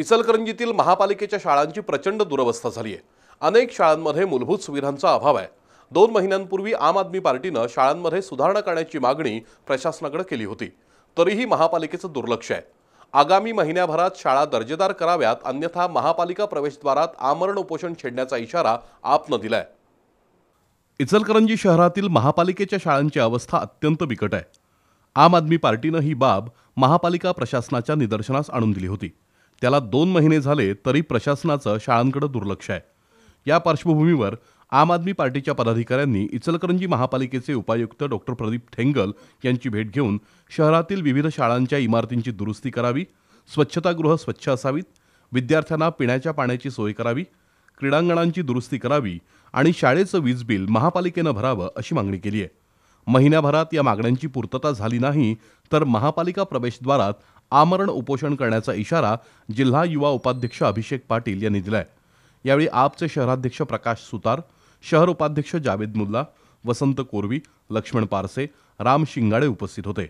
इचलकरंजीतील महापालिकेच्या शाळांची प्रचंड दुरवस्था झाली आहे अनेक शाळांमध्ये मूलभूत सुविधांचा अभाव आहे दोन महिन्यांपूर्वी आम आदमी पार्टीनं शाळांमध्ये सुधारणा करण्याची मागणी प्रशासनाकडे केली होती तरीही महापालिकेचं दुर्लक्ष आहे आगामी महिन्याभरात शाळा दर्जेदार कराव्यात अन्यथा महापालिका प्रवेशद्वारात आमरण उपोषण छेडण्याचा इशारा आपनं दिलाय इचलकरंजी शहरातील महापालिकेच्या शाळांची अवस्था अत्यंत बिकट आहे आम आदमी पार्टीनं ही बाब महापालिका प्रशासनाच्या निदर्शनास आणून दिली होती त्याला दोन महिने झाले तरी प्रशासनाचं शाळांकडे दुर्लक्ष आहे या पार्श्वभूमीवर आम आदमी पार्टीच्या पदाधिकाऱ्यांनी इचलकरंजी महापालिकेचे उपायुक्त डॉक्टर प्रदीप ठेंगल यांची भेट घेऊन शहरातील विविध शाळांच्या इमारतींची दुरुस्ती करावी स्वच्छतागृह स्वच्छ असावीत विद्यार्थ्यांना पिण्याच्या पाण्याची सोय करावी क्रीडांगणांची दुरुस्ती करावी आणि शाळेचं वीज बिल महापालिकेनं भरावं अशी मागणी केली आहे महिन्याभरात या मागण्यांची पूर्तता झाली नाही तर महापालिका प्रवेशद्वारात आमरण उपोषण करण्याचा इशारा जिल्हा युवा उपाध्यक्ष अभिषेक पाटील यांनी दिला आहे यावेळी आपचे शहराध्यक्ष प्रकाश सुतार शहर उपाध्यक्ष जावेद मुल्ला वसंत कोरवी लक्ष्मण पारसे राम शिंगाडे उपस्थित होते